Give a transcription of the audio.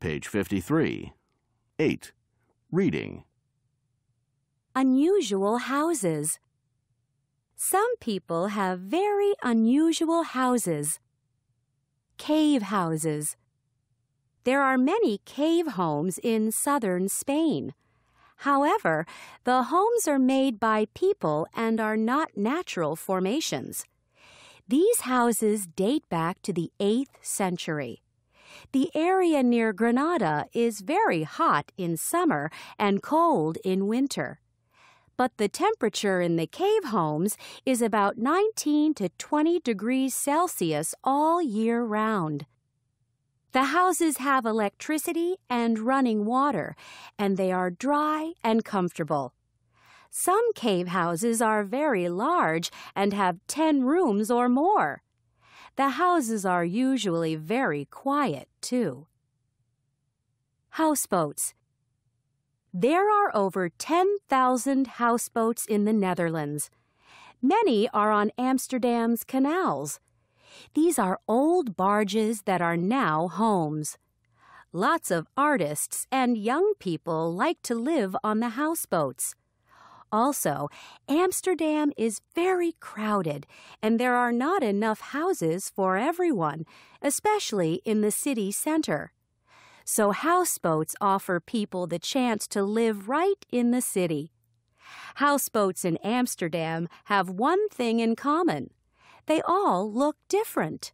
Page 53. 8. Reading. Unusual houses. Some people have very unusual houses. Cave houses. There are many cave homes in southern Spain. However, the homes are made by people and are not natural formations. These houses date back to the 8th century. The area near Granada is very hot in summer and cold in winter. But the temperature in the cave homes is about 19 to 20 degrees Celsius all year round. The houses have electricity and running water, and they are dry and comfortable. Some cave houses are very large and have 10 rooms or more. The houses are usually very quiet, too. Houseboats. There are over 10,000 houseboats in the Netherlands. Many are on Amsterdam's canals. These are old barges that are now homes. Lots of artists and young people like to live on the houseboats. Also, Amsterdam is very crowded, and there are not enough houses for everyone, especially in the city center. So, houseboats offer people the chance to live right in the city. Houseboats in Amsterdam have one thing in common they all look different.